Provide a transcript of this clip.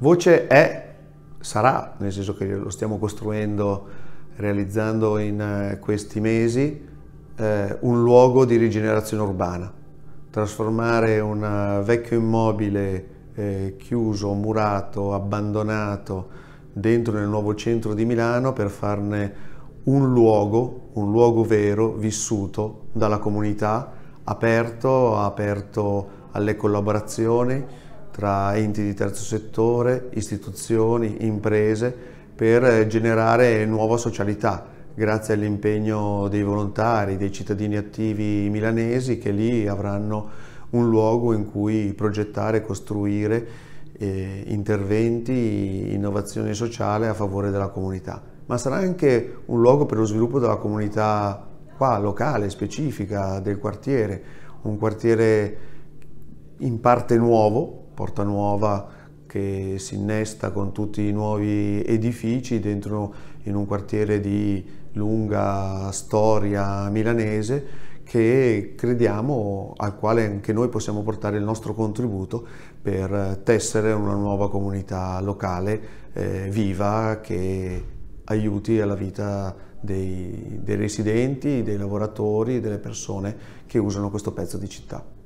Voce è, sarà, nel senso che lo stiamo costruendo, realizzando in eh, questi mesi, eh, un luogo di rigenerazione urbana. Trasformare un eh, vecchio immobile eh, chiuso, murato, abbandonato dentro nel nuovo centro di Milano per farne un luogo, un luogo vero, vissuto dalla comunità, aperto, aperto alle collaborazioni, tra enti di terzo settore, istituzioni, imprese per eh, generare nuova socialità grazie all'impegno dei volontari, dei cittadini attivi milanesi che lì avranno un luogo in cui progettare e costruire eh, interventi, innovazione sociale a favore della comunità, ma sarà anche un luogo per lo sviluppo della comunità qua, locale, specifica, del quartiere, un quartiere in parte nuovo, porta nuova che si innesta con tutti i nuovi edifici dentro in un quartiere di lunga storia milanese che crediamo al quale anche noi possiamo portare il nostro contributo per tessere una nuova comunità locale eh, viva che aiuti alla vita dei, dei residenti, dei lavoratori, delle persone che usano questo pezzo di città.